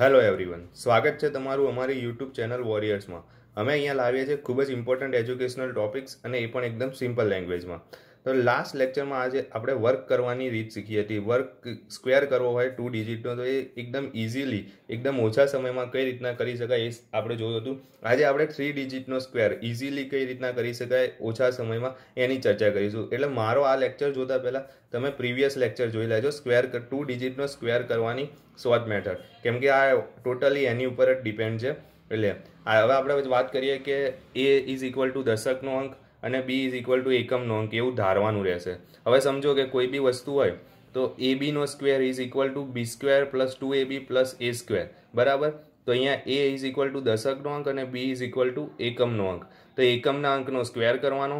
hello everyone સ્વાગત છે તમારું અમારી યુટ્યુબ ચેનલ વોરિયર્સમાં અમે અહીંયા લાવીએ છીએ ખૂબ જ ઇમ્પોર્ટન્ટ એજ્યુકેશનલ ટોપિક્સ અને એ પણ એકદમ સિમ્પલ લેંગ્વેજમાં તો લાસ્ટ લેક્ચરમાં આજે આપણે વર્ક કરવાની રીત શીખી હતી વર્ક સ્ક્વેર કરવો હોય ટુ ડિજિટનો તો એ એકદમ ઇઝીલી એકદમ ઓછા સમયમાં કઈ રીતના કરી શકાય એ આપણે જોયું હતું આજે આપણે થ્રી ડિજિટનો સ્ક્વેર ઇઝીલી કઈ રીતના કરી શકાય ઓછા સમયમાં એની ચર્ચા કરીશું એટલે મારો આ લેક્ચર જોતા પહેલાં તમે પ્રીવિયસ લેક્ચર જોઈ લેજો સ્ક્વેર ટુ ડિજિટનો સ્ક્વેર કરવાની શોર્ટ મેથડ કેમ કે આ ટોટલી એની ઉપર જ ડિપેન્ડ છે એટલે હવે આપણે વાત કરીએ કે એ ઇઝ ઇક્વલ ટુ દશકનો અંક અને બી ઇઝ ઇક્વલ ટુ એકમ નો અંક એવું ધારવાનું રહેશે હવે સમજો કે કોઈ બી વસ્તુ હોય તો એ બીનો square is equal to B square plus two A B plus A square બરાબર તો અહીંયા એ ઇઝ ઇક્વલ ટુ દશકનો અંક અને બી ઇઝ ઇક્વલ ટુ એકમનો અંક તો એકમના અંકનો સ્ક્વેર કરવાનો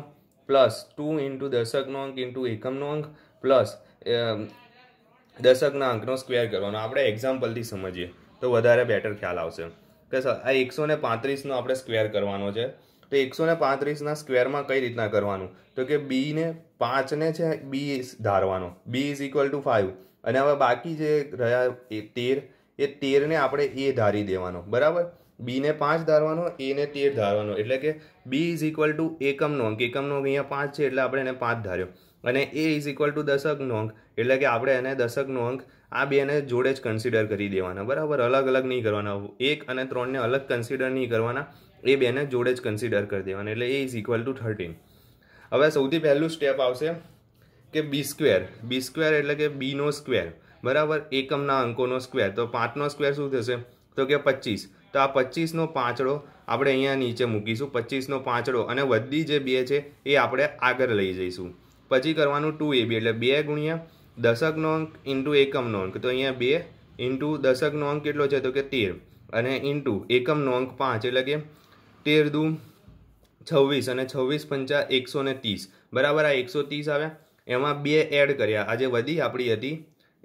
પ્લસ ટુ ઇન્ટુ દશકનો અંક ઇન્ટુ એકમનો અંક પ્લસ દશકના અંકનો સ્ક્વેર કરવાનો આપણે એક્ઝામ્પલથી સમજીએ તો વધારે બેટર ખ્યાલ આવશે કે સર આ એકસો ને પાંત્રીસનો આપણે સ્ક્વેર કરવાનો છે તો એકસો ને પાંત્રીસના સ્ક્વેરમાં કઈ રીતના કરવાનું તો કે બીને પાંચને છે બી ધારવાનો B is equal to five અને હવે બાકી જે રહ્યા એ તેર એ તેરને આપણે એ ધારી દેવાનો બરાબર બીને પાંચ ધારવાનો એને તેર ધારવાનો એટલે કે બી ઇઝ ઇક્વલ ટુ એકમનો અંક એકમનો અંક અહીંયા પાંચ છે એટલે આપણે એને પાંચ ધાર્યો અને એ ઇઝ ઇક્વલ ટુ દશકનો અંક એટલે કે આપણે એને દશકનો અંક આ બેને જોડે જ કન્સિડર કરી દેવાના બરાબર અલગ અલગ નહીં કરવાના એક અને ત્રણને અલગ કન્સિડર નહીં કરવાના એ બેને જોડે જ કન્સિડર કરી દેવાના એટલે A is equal to thirteen હવે સૌથી પહેલું સ્ટેપ આવશે કે બી સ્ક્વેર બી સ્ક્વેર એટલે કે બીનો સ્ક્વેર બરાબર એકમના અંકોનો સ્ક્વેર તો પાંચનો સ્ક્વેર શું થશે તો કે પચીસ તો આ પચીસનો પાંચડો આપણે અહીંયા નીચે મૂકીશું પચીસનો પાંચડો અને વધી જે બે છે એ આપણે આગળ લઈ જઈશું પછી કરવાનું ટુ એ બી એટલે બે ગુણ્યા દશકનો અંક ઇન્ટુ એકમનો અંક તો અહીંયા બે ઇન્ટુ દશકનો અંક કેટલો છે તો કે તેર અને ઇન્ટુ એકમનો અંક પાંચ એટલે કે તેર દુ છવ્વીસ અને છવ્વીસ પંચા એકસો ને ત્રીસ બરાબર આ એકસો ત્રીસ આવ્યા એમાં બે એડ કર્યા આજે વધી આપણી હતી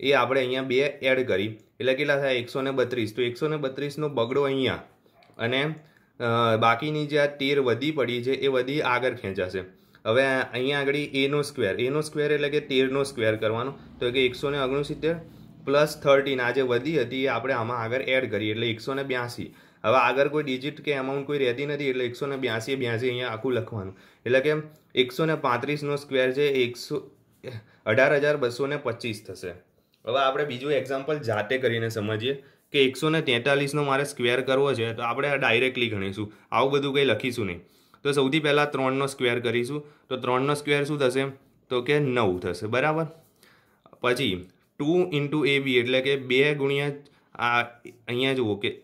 એ આપણે અહીંયા બે એડ કરી એટલે કેટલા થાય એકસો ને બત્રીસ તો એકસો ને બત્રીસનો બગડો અહીંયા અને બાકીની જે આ તેર વધી પડી છે એ વધી આગળ ખેંચાશે હવે અહીંયા આગળ એનો સ્ક્વેર એનો સ્ક્વેર એટલે કે તેરનો સ્ક્વેર કરવાનો તો કે એકસો ને ઓગણસિત્તેર પ્લસ થર્ટીન આજે વધી હતી એ આપણે આમાં આગળ એડ કરીએ એટલે એકસો ને બ્યાસી હવે આગળ કોઈ ડિજિટ કે એમાઉન્ટ કોઈ રહેતી નથી એટલે એકસો ને બ્યાસી બ્યાસી અહીંયા આખું લખવાનું એટલે કે એકસો ને પાંત્રીસનો સ્ક્વેર છે એકસો અઢાર હજાર બસો ને પચીસ થશે હવે આપણે બીજું એક્ઝામ્પલ જાતે કરીને સમજીએ કે એકસો ને તેતાલીસનો મારે સ્ક્વેર કરવો છે તો આપણે ડાયરેક્ટલી ગણીશું આવું બધું કંઈ લખીશું નહીં તો સૌથી પહેલાં ત્રણનો સ્ક્વેર કરીશું તો ત્રણનો સ્ક્વેર શું થશે તો કે નવ થશે બરાબર પછી ટુ ઇન્ટુ એ બી એટલે કે બે ગુણ્યા આ અહીંયા જુઓ કે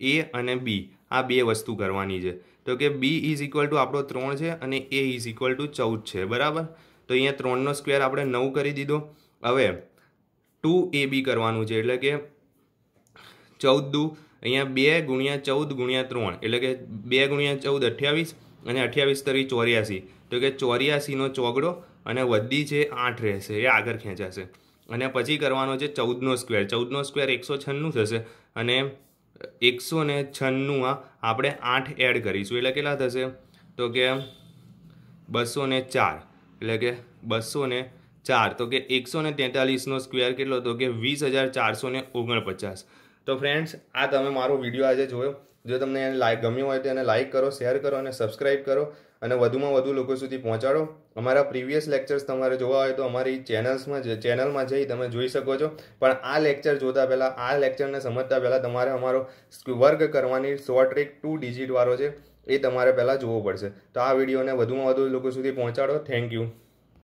એ અને બી આ બે વસ્તુ કરવાની છે તો કે બી ઇઝ ઇક્વલ ટુ આપણો ત્રણ છે અને એ ઇઝ ઇક્વલ ટુ ચૌદ છે બરાબર તો અહીંયા ત્રણનો સ્ક્વેર આપણે નવ કરી દીધો હવે ટુ એ બી કરવાનું છે એટલે કે ચૌદ દુ અહીંયા બે ગુણ્યા ચૌદ ગુણ્યા ત્રણ એટલે કે બે ગુણ્યા ચૌદ અઠ્યાવીસ અને અઠ્યાવીસ તરી ચોર્યાસી તો કે ચોર્યાસીનો ચોગડો અને વધી છે આઠ રહેશે એ આગળ ખેંચાશે અને પછી કરવાનો છે ચૌદનો સ્ક્વેર ચૌદનો સ્ક્વેર એકસો છન્નું થશે અને એકસો ને છન્નુંમાં આપણે આઠ એડ કરીશું એટલે કેટલા થશે તો કે બસો ને ચાર એટલે કે બસો ને ચાર તો કે એકસો ને તેતાલીસનો સ્ક્વેર કેટલો તો કે વીસ હજાર ચારસો ને ઓગણપચાસ તો ફ્રેન્ડ્સ આ તમે મારો વિડીયો આજે જોયો જો તમને એને લાઈક ગમ્યું હોય તો એને લાઇક કરો શેર કરો અને સબસ્ક્રાઈબ કરો અને વધુમાં વધુ લોકો સુધી પહોંચાડો અમારા પ્રીવિયસ લેક્ચર્સ તમારે જોવા હોય તો અમારી ચેનલ્સમાં ચેનલમાં જઈ તમે જોઈ શકો છો પણ આ લેક્ચર જોતા પહેલાં આ લેક્ચરને સમજતા પહેલાં તમારે અમારો વર્ક કરવાની શોર્ટ ટ્રીક ટુ ડિજિટવાળો છે એ તમારે પહેલાં જોવો પડશે તો આ વિડીયોને વધુમાં વધુ લોકો સુધી પહોંચાડો થેન્ક યુ